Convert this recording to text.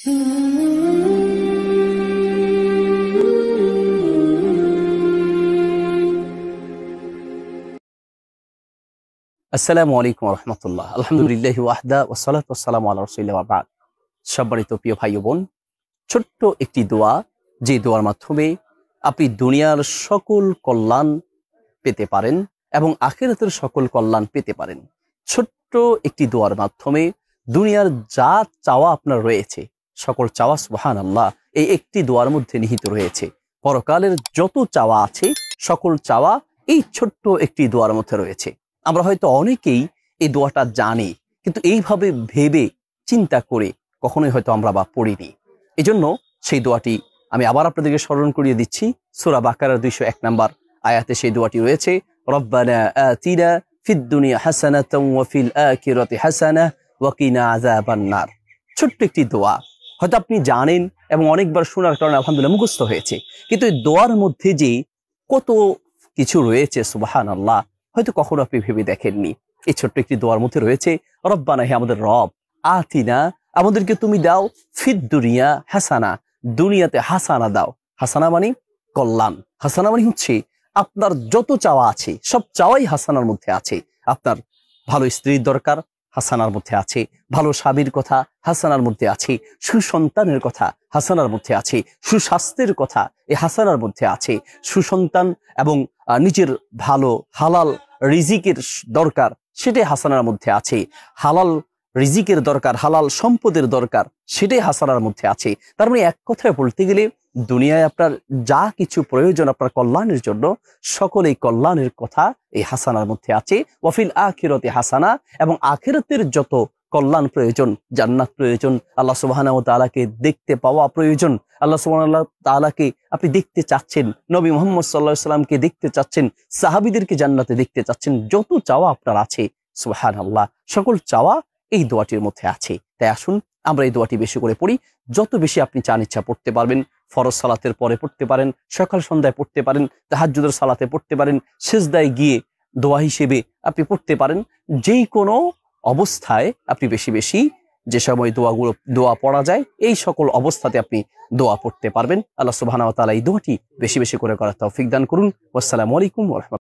আসসালামু আলাইকুম রহমতুল্লাহ আলহামদুলিল্লাহ ওয়াহদা ওসালাত ওসালাম আল্লাহ রসুল্লাহাবাদ সম্মানিত প্রিয় ভাই বোন ছোট্ট একটি দোয়া যে দোয়ার মাধ্যমে আপনি দুনিয়ার সকল কল্যাণ পেতে পারেন এবং আখেরাতের সকল কল্যাণ পেতে পারেন ছোট্ট একটি দোয়ার মাধ্যমে দুনিয়ার যা চাওয়া আপনার রয়েছে সকল চাওয়া সুহান আল্লাহ এই একটি দোয়ার মধ্যে নিহিত রয়েছে পরকালের যত চাওয়া আছে সকল চাওয়া এই ছোট্ট একটি দোয়ার মধ্যে রয়েছে আমরা হয়তো অনেকেই এই দোয়াটা জানি কিন্তু এইভাবে ভেবে চিন্তা করে কখনোই হয়তো আমরা বা পড়িনি এজন্য সেই দোয়াটি আমি আবার আপনাদেরকে স্মরণ করিয়ে দিচ্ছি সুরা বাকারার দুইশো এক নম্বর আয়াতে সেই দোয়াটি রয়েছে ছোট্ট একটি দোয়া হয়তো আপনি জানেন এবং অনেকবার শোনার কারণে আলহামদুলিল্লাহ মুখস্থ হয়েছে কিন্তু এই দোয়ার মধ্যে যে কত কিছু রয়েছে সুবাহান আল্লাহ হয়তো কখনো আপনি ভেবে দেখেননি এই ছোট্ট একটি দোয়ার মধ্যে রয়েছে রব্বানা হে আমাদের রব আতিনা আমাদেরকে তুমি দাও ফিদ দুনিয়া হাসানা দুনিয়াতে হাসানা দাও হাসানা মানে কল্যাণ হাসানা মানে হচ্ছে আপনার যত চাওয়া আছে সব চাওয়াই হাসানার মধ্যে আছে আপনার ভালো স্ত্রীর দরকার হাসানার মধ্যে আছে ভালো স্বামীর কথা হাসানার মধ্যে আছে সুসন্তানের কথা হাসানার মধ্যে আছে সুস্বাস্থ্যের কথা এই হাসানার মধ্যে আছে সুসন্তান এবং নিজের ভালো হালাল রিজিকের দরকার সেটাই হাসানার মধ্যে আছে হালাল রিজিকের দরকার হালাল সম্পদের দরকার সেটাই হাসানার মধ্যে আছে তার মানে এক কথায় বলতে গেলে দুনিয়ায় আপনার যা কিছু প্রয়োজন আপনার কল্যাণের জন্য সকল এই কল্যাণের কথা এই হাসানার মধ্যে আছে ওয়াফিল আখিরতে হাসানা এবং আখিরতের যত কল্যাণ প্রয়োজন জান্নাত প্রয়োজন আল্লাহ সুবাহানা ও তালাকে দেখতে পাওয়া প্রয়োজন আল্লাহ সুবাহ তালাকে আপনি দেখতে চাচ্ছেন নবী মোহাম্মদ সাল্লাহ সাল্লামকে দেখতে চাচ্ছেন সাহাবিদেরকে জান্নাতে দেখতে চাচ্ছেন যত চাওয়া আপনার আছে সুহান আল্লাহ সকল চাওয়া এই দোয়াটির মধ্যে আছে তাই আসুন আমরা এই দোয়াটি বেশি করে পড়ি যত বেশি আপনি চান ইচ্ছা পড়তে পারবেন ফরজ সালাতের পরে পড়তে পারেন সকাল সন্ধ্যায় পড়তে পারেন তাহাজুদের সালাতে পড়তে পারেন সেজদায় গিয়ে দোয়া হিসেবে আপনি পড়তে পারেন যেই কোনো অবস্থায় আপনি বেশি বেশি যে সময় দোয়াগুলো দোয়া পড়া যায় এই সকল অবস্থাতে আপনি দোয়া পড়তে পারবেন আল্লাহ সুবাহ এই দোয়াটি বেশি বেশি করে করার তৌফিক দান করুন আসসালামু আলাইকুম